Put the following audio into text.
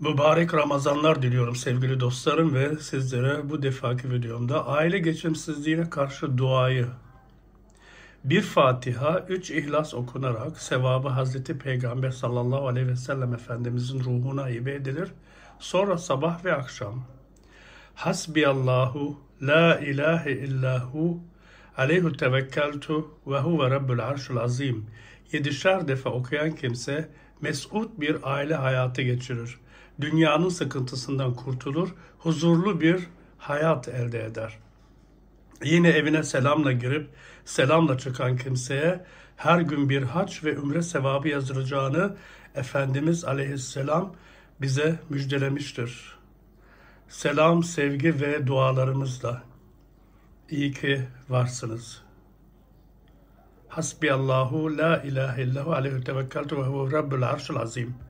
mübarek Ramazanlar diliyorum sevgili dostlarım ve sizlere bu defaki videomda aile geçimsizliğine karşı duayı bir Fatiha, üç ihlas okunarak sevabı Hazreti Peygamber sallallahu aleyhi ve sellem Efendimizin ruhuna hibe edilir. Sonra sabah ve akşam Hasbiyallahu la ilahe illahu Aleyhü tevekkeltu ve huve rabbul arşul azim. Yedişer defa okuyan kimse mesut bir aile hayatı geçirir. Dünyanın sıkıntısından kurtulur, huzurlu bir hayat elde eder. Yine evine selamla girip selamla çıkan kimseye her gün bir haç ve ümre sevabı yazılacağını Efendimiz aleyhisselam bize müjdelemiştir. Selam, sevgi ve dualarımızla İyi ki varsınız. Hasbi Allahu, la ilahe illahu aleyhi tevekkaltu ve huve rabbul arşul azim.